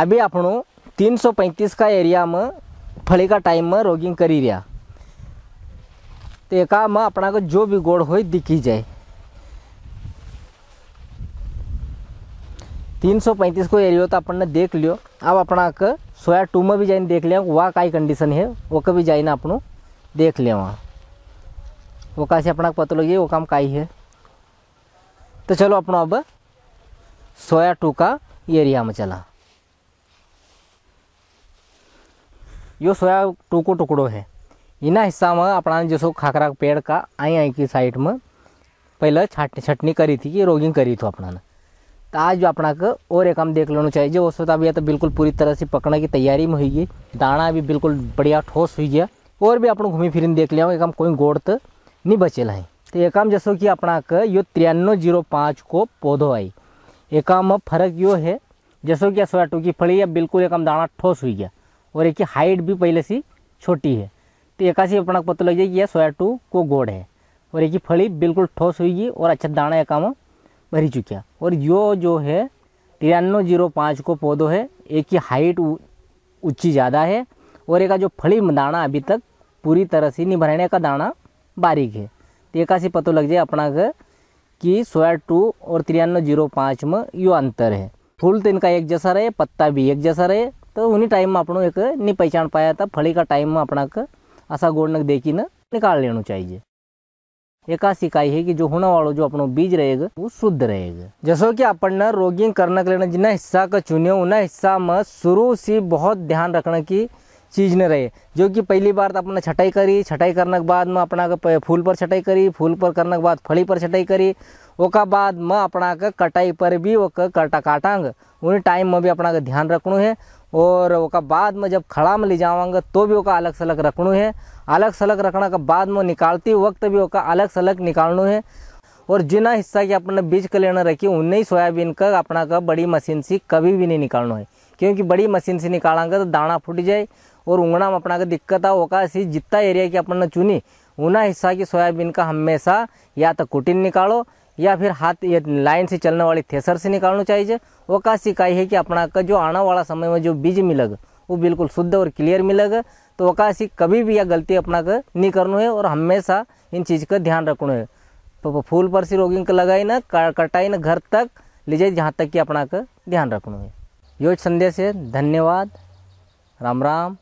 अभी अपनों पैंतीस का एरिया में फली का टाइम में रोगिंग करी रहा तो एक में अपना को जो भी गोड़ हो दिखी जाए तीन सौ पैंतीस को एरिया तो अपन ने देख लियो अब अपना को सोया टू में भी जाए देख लिया वहाँ का ही कंडीशन है वो कभी जाए ना अपनों देख लिया वहाँ वो कहा से अपना पता लगे वो काम का ही है तो चलो अपना अब सोया टू का एरिया में चला यो सोया टूको टुकड़ो है એના હિસ્સામાં આપણા જેસો पेड़ का आई आई की साइड में पहले छटनी चाट, करी थी कि रोगिंग करी थी अपना तो आज अपना को और एक हम देख लेना चाहिए उस वक्त अभी तो बिल्कुल पूरी तरह से पकड़ने की तैयारी में हुई है दाना भी बिल्कुल बढ़िया ठोस हुई है और भी अपन घूमी फिर देख लिया एक हम कोई गोड़ तो नहीं बचेला है तो एक हम जैसो कि अपना का यो तिरानवे जीरो पाँच को पौधो आई एक हम फर्क यो है जैसो कि सोया टूकी फली या बिल्कुल एक हम दाना ठोस हुई गया और एक हाइट भी पहले से छोटी है तो एक सी अपना पता लग जाएगी यह सोया टू को गोड़ है और एक फली बिल्कुल ठोस हुई और अच्छा दाना या काम भरी चुकी है और यो जो है तिरानवे जीरो पाँच को पौधो है एक की हाइट ऊंची ज़्यादा है और एक जो फली दाना अभी तक पूरी तरह से निभरने का दाना बारीक है तो एक से पता लग जाए अपना कि सोया टू और तिरानवे जीरो पाँच में यो अंतर है फूल तो इनका एक जैसा रहे पत्ता भी एक जैसा रहे तो उन्हीं टाइम में अपनों एक नहीं पहचान पाया था फली का टाइम में अपना ऐसा गोड़ આશા देखी ना निकाल लेना चाहिए एक आ इकाई है कि जो होने वालों जो अपना बीज रहेगा वो शुद्ध रहेगा जैसो कि अपन रोगिंग करने के लिए जितना हिस्सा का चुने उन्हें हिस्सा में शुरू से बहुत ध्यान रखने की चीज़ न रहे जो कि पहली बार तो अपने छटाई करी छटाई करने के बाद में अपना फूल पर छटाई करी फूल पर करने के बाद फली पर छटाई करी ओका बाद में अपना का कटाई पर भी वो काटा काटांग उन्हें टाइम में भी अपना का ध्यान रखना है और वो का बाद में जब खड़ा में ले जावांगा तो भी वो का अलग सलग रखणु है अलग सलग रखना का बाद में निकालती वक्त भी वो का अलग सलग निकालनु है और जिना हिस्सा की अपने बीज लेना रखी उन्हीं सोयाबीन का अपना का बड़ी मशीन से कभी भी नहीं निकालना है क्योंकि बड़ी मशीन से निकालांगा तो दाना फूट जाए और उंगड़ा में अपना का दिक्कत आ होगा ऐसी जितना एरिया की अपन ने चुनी उन्हें हिस्सा की सोयाबीन का हमेशा या तो कुटिन निकालो या फिर हाथ ये लाइन से चलने वाली थेसर से निकालना चाहिए वकाश सिकाई है कि अपना का जो आने वाला समय में जो बीज मिलेगा वो बिल्कुल शुद्ध और क्लियर मिलेगा तो वकाशी कभी भी यह गलती अपना का नहीं करना है और हमेशा इन चीज़ का ध्यान रखना है तो फूल पर से रोगिंग का लगाई ना कटाई ना घर तक ले जाए जहाँ तक कि अपना का ध्यान रखना है योज संदेश है धन्यवाद राम राम